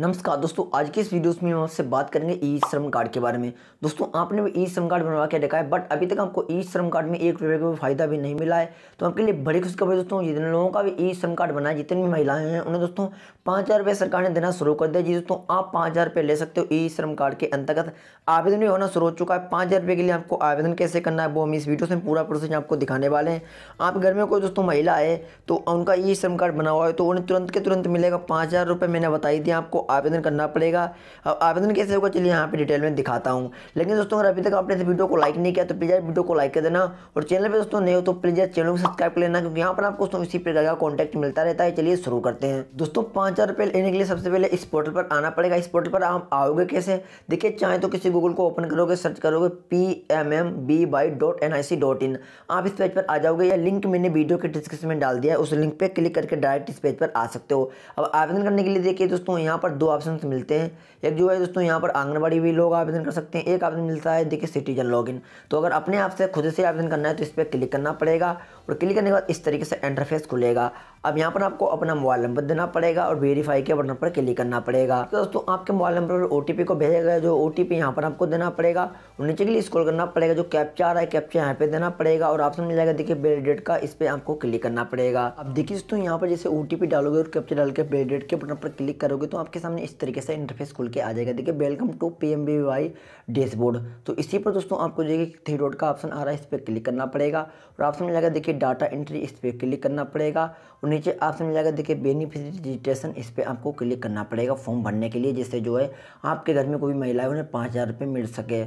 नमस्कार दोस्तों आज के इस वीडियोस में हम आपसे बात करेंगे ई श्रम कार्ड के बारे में दोस्तों आपने भी ई श्रम कार्ड बनवा के रखा है बट अभी तक आपको ई श्रम कार्ड में एक रुपये का फायदा भी नहीं मिला है तो आपके लिए बड़ी खबर दोस्तों जितने लोगों का भी ई श्रम कार्ड बना है जितनी भी महिलाएं हैं उन्हें दोस्तों पाँच हज़ार सरकार ने देना शुरू कर दिया जी दोस्तों आप पाँच हज़ार ले सकते हो ई श्रम कार्ड के अंतर्गत आवेदन भी होना शुरू हो चुका है पाँच हज़ार के लिए आपको आवेदन कैसे करना है वो हम इस वीडियो में पूरा प्रोसेस आपको दिखाने वाले हैं आप घर में कोई दोस्तों महिला है तो उनका ई श्रम कार्ड बना हुआ है तो उन्हें तुरंत के तुरंत मिलेगा पाँच हज़ार मैंने बताई दिया आपको आवेदन करना पड़ेगा अब आवेदन कैसे होगा चलिए यहाँ पे डिटेल में दिखाता हूँ लेकिन दोस्तों अगर अभी तक आपने इस वीडियो को लाइक नहीं किया तो प्लीज़ यार वीडियो को लाइक कर देना और चैनल पर दोस्तों नहीं हो तो प्लीज़ यार चैनल को सब्सक्राइब कर लेना क्योंकि यहाँ पर आपको दोस्तों इसी प्रकार का कॉन्टैक्ट मिलता रहता है चलिए शुरू करते हैं दोस्तों पाँच हज़ार रुपये लेने के लिए सबसे पहले इस पोर्टल पर आना पड़ेगा इस पोर्टल पर आप आओगे कैसे देखिए चाहे तो किसी गूगल को ओपन करोगे सर्च करोगे P M M B Y dot N I C dot in आप इस पेज पर आ जाओगे या लिंक मैंने वीडियो के डिस्क्रिप्शन में डाल दिया है उस लिंक पर क्लिक करके डायरेक्ट इस पेज पर आ सकते हो अब आवेदन करने के लिए देखिए दोस्तों यहाँ पर पर दो ऑप्शन मिलते हैं एक जो है दोस्तों यहाँ पर आंगनबाड़ी भी लोग आवेदन कर सकते हैं एक ऑप्शन मिलता है देखिए सिटीजन लॉगिन तो अगर अपने आप से खुद से आवेदन करना है तो इस पर क्लिक करना पड़ेगा और क्लिक करने के बाद इस तरीके से इंटरफेस खुलेगा अब यहाँ पर आपको अपना मोबाइल नंबर देना पड़ेगा और वेरीफाई के बटन पर क्लिक करना पड़ेगा तो दोस्तों आपके मोबाइल नंबर पर ओ को भेजा गया जो ओ टी यहाँ पर आपको देना पड़ेगा और नीचे के लिए स्क्रॉल करना पड़ेगा जो कैप्चा आ रहा है कैप्चा यहाँ पे देना पड़ेगा और ऑप्शन मिल जाएगा देखिए बेलडेट का इस पर आपको क्लिक करना पड़ेगा अब देखिए दोस्तों यहाँ पर जैसे ओ डालोगे और कैप्चा डाल के बेलडेट के बटन पर क्लिक करोगे तो आपके सामने इस तरीके से इंटरफेस खुल के आ जाएगा देखिए welcome to P M dashboard तो इसी पर दोस्तों आपको देखिए थ्री रोड का ऑप्शन आ रहा है इस पर क्लिक करना पड़ेगा और ऑप्शन मिल जाएगा देखिए डाटा एंट्री इस पर क्लिक करना पड़ेगा और नीचे आप मिल जाएगा देखिए बेनिफिशियरी रजिस्ट्रेशन इस पर आपको क्लिक करना पड़ेगा फॉर्म भरने के लिए जिससे जो है आपके घर में कोई है उन्हें पाँच हज़ार रुपये मिल सके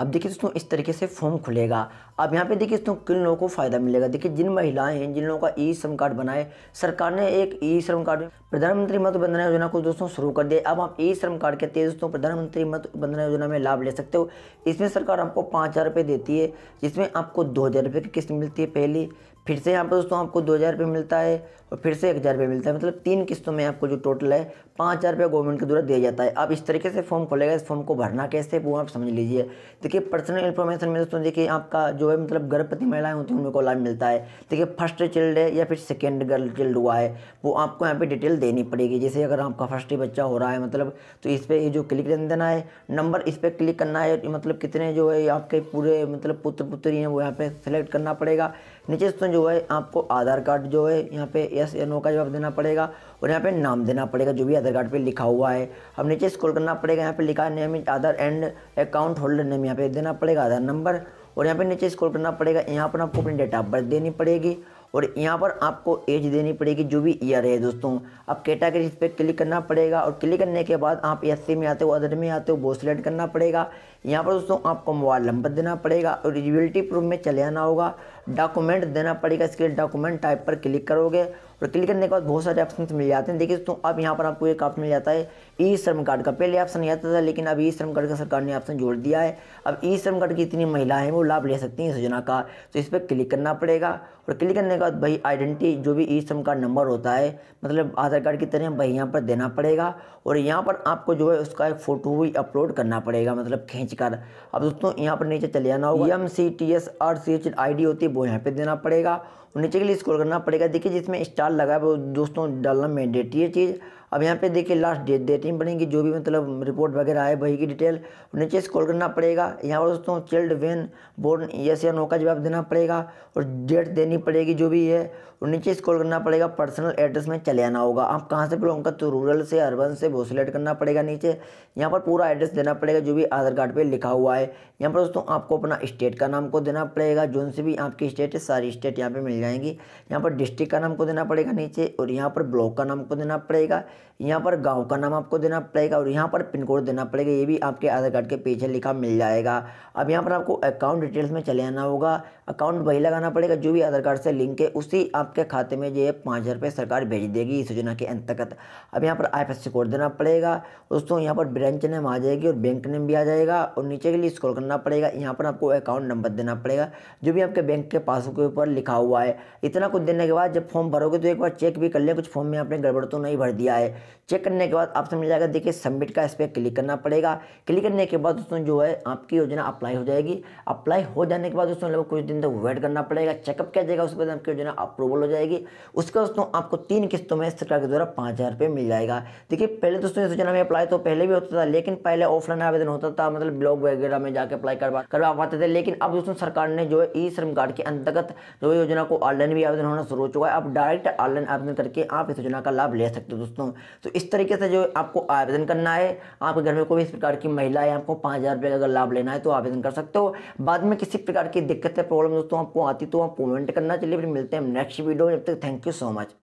अब देखिए दोस्तों इस तरीके से फॉर्म खुलेगा अब यहाँ पे देखिए दोस्तों किन लोगों को फ़ायदा मिलेगा देखिए जिन महिलाएं हैं जिन लोगों का ई श्रम कार्ड बनाए सरकार ने एक ई श्रम कार्ड प्रधानमंत्री मत बंधना योजना को दोस्तों शुरू कर दिया अब आप ई श्रम कार्ड के तेज दोस्तों प्रधानमंत्री मत बंधना योजना में लाभ ले सकते हो इसमें सरकार आपको पाँच हज़ार देती है जिसमें आपको दो हज़ार की किस्त मिलती है पहली फिर से यहाँ पर दोस्तों आपको दो हज़ार रुपये मिलता है और फिर से एक हज़ार रुपये मिलता है मतलब तीन किस्तों में आपको जो टोटल है पाँच हज़ार रुपये गवर्नमेंट के द्वारा दिया जाता है आप इस तरीके से फॉर्म खोलेगा इस फॉर्म को भरना कैसे वो आप समझ लीजिए देखिए पर्सनल इन्फॉर्मेशन में दोस्तों देखिए आपका जो है मतलब गर्भवती महिलाएं होती हैं उनको लाभ मिलता है देखिए फर्स्ट चाइल्ड है या फिर सेकेंड गर्ल चाइल्ड हुआ है वो आपको यहाँ पर डिटेल देनी पड़ेगी जैसे अगर आपका फर्स्ट ही बच्चा हो रहा है मतलब तो इस पर ये जो क्लिक देना है नंबर इस पर क्लिक करना है मतलब कितने जो है आपके पूरे मतलब पुत्र पुत्री हैं वो यहाँ पर सेलेक्ट करना पड़ेगा नीचे दोस्तों जो है आपको आधार कार्ड जो है यहाँ पे यस या नो का जवाब देना पड़ेगा और यहाँ पे नाम देना पड़ेगा जो भी आधार कार्ड पे लिखा हुआ है अब नीचे स्क्रॉल करना पड़ेगा यहाँ पे लिखा है name Aadhaar and account holder name यहाँ पे देना पड़ेगा आधार नंबर और यहाँ पे नीचे स्क्रॉल करना पड़ेगा यहाँ पर आपको अपनी डेट ऑफ बर्थ देनी पड़ेगी और यहाँ पर आपको एज देनी पड़ेगी जो भी ईयर है दोस्तों अब कैटेगरी इस पर क्लिक करना पड़ेगा और क्लिक करने के बाद आप एस में आते हो अदर में आते हो वो सिलेक्ट करना पड़ेगा यहाँ पर दोस्तों आपको मोबाइल नंबर देना पड़ेगा और एलिजिबिलिटी प्रूफ में चले आना होगा डॉक्यूमेंट देना पड़ेगा इसके लिए डॉक्यूमेंट टाइप पर क्लिक करोगे और क्लिक करने के बाद बहुत सारे ऑप्शन मिल जाते हैं देखिए दोस्तों अब यहाँ पर आपको एक ऑप्शन मिल जाता है ई श्रम कार्ड का पहले ऑप्शन नहीं आता था लेकिन अब ई श्रम कार्ड का सरकार ने ऑप्शन जोड़ दिया है अब ई श्रम कार्ड की इतनी महिलाएं हैं वो लाभ ले सकती हैं इस योजना का तो इस पर क्लिक करना पड़ेगा और क्लिक करने के बाद भाई आइडेंटिटी जो भी ई श्रम कार्ड नंबर होता है मतलब आधार कार्ड की तरह भाई यहाँ पर देना पड़ेगा और यहाँ पर आपको जो है उसका एक फ़ोटो भी अपलोड करना पड़ेगा मतलब खींच नीचे का अब दोस्तों यहाँ पर नीचे चले जाना होगा M C T S R C H I D होती है वो यहाँ पे देना पड़ेगा और नीचे के लिए स्क्रॉल करना पड़ेगा देखिए जिसमें स्टार लगा है वो दोस्तों डालना मैंडेटरी चीज़ अब यहाँ पे देखिए लास्ट डेट डेटिंग बनेगी जो भी मतलब रिपोर्ट वगैरह है वही की डिटेल नीचे स्कॉल करना पड़ेगा यहाँ पर दोस्तों चिल्ड वेन बोर्न यस या नो का जवाब देना पड़ेगा और डेट देनी पड़ेगी जो भी है और नीचे स्कॉल करना पड़ेगा पर्सनल एड्रेस में चले आना होगा आप कहाँ से बिलोंग करते हो रूरल से अर्बन से वो सिलेक्ट करना पड़ेगा नीचे यहाँ पर पूरा एड्रेस देना पड़ेगा जो भी आधार कार्ड पर लिखा हुआ है यहाँ पर दोस्तों आपको अपना स्टेट का नाम को देना पड़ेगा जोन से भी आपकी स्टेट है सारी स्टेट यहाँ पर मिल जाएंगी यहाँ पर डिस्ट्रिक्ट का नाम को देना पड़ेगा नीचे और यहाँ पर ब्लॉक का नाम को देना पड़ेगा यहाँ पर गांव का नाम आपको देना पड़ेगा और यहाँ पर पिन कोड देना पड़ेगा ये भी आपके आधार कार्ड के पीछे लिखा मिल जाएगा अब यहाँ पर आपको अकाउंट डिटेल्स में चले आना होगा अकाउंट वही लगाना पड़ेगा जो भी आधार कार्ड से लिंक है उसी आपके खाते में जो है पाँच हज़ार रुपये सरकार भेज देगी इस योजना के अंतर्गत अब यहाँ पर आई कोड देना पड़ेगा दोस्तों यहाँ पर ब्रांच नेम आ जाएगी और बैंक नेम भी आ जाएगा और नीचे के लिए स्कोर करना पड़ेगा यहाँ पर आपको अकाउंट नंबर देना पड़ेगा जो भी आपके बैंक के पासबुक के ऊपर लिखा हुआ है इतना कुछ देने के बाद जब फॉर्म भरोगे तो एक बार चेक भी कर लें कुछ फॉर्म में आपने गड़बड़ तो नहीं भर दिया है चेक करने के बाद आप समझ जाएगा देखिए सबमिट का इस पर क्लिक करना पड़ेगा क्लिक करने के बाद दोस्तों जो है आपकी योजना अप्लाई हो जाएगी अप्लाई हो जाने के बाद दोस्तों लगभग कुछ दिन तक वेट करना पड़ेगा चेकअप किया जाएगा उसके बाद आपकी योजना अप्रूवल हो जाएगी उसका दोस्तों आपको तीन किस्तों में सरकार के द्वारा पाँच मिल जाएगा देखिए पहले दोस्तों इस योजना में अप्लाई तो पहले भी होता था लेकिन पहले ऑफलाइन आवेदन होता था मतलब ब्लॉग वगैरह में जाकर अप्लाई करवा करवा पाते थे लेकिन अब दोस्तों सरकार ने जो है ई श्रम कार्ड के अंतर्गत जो योजना को ऑनलाइन भी आवेदन होना शुरू हो चुका है आप डायरेक्ट ऑनलाइन आवेदन करके आप इस योजना का लाभ ले सकते हो दोस्तों तो इस तरीके से जो आपको आवेदन करना है आपके घर में कोई इस प्रकार की महिला है आपको पाँच हज़ार रुपये का अगर लाभ लेना है तो आवेदन कर सकते हो बाद में किसी प्रकार की दिक्कत या प्रॉब्लम दोस्तों आपको आती तो आप कमेंट करना चलिए फिर मिलते हैं नेक्स्ट वीडियो में जब तक थैंक यू सो मच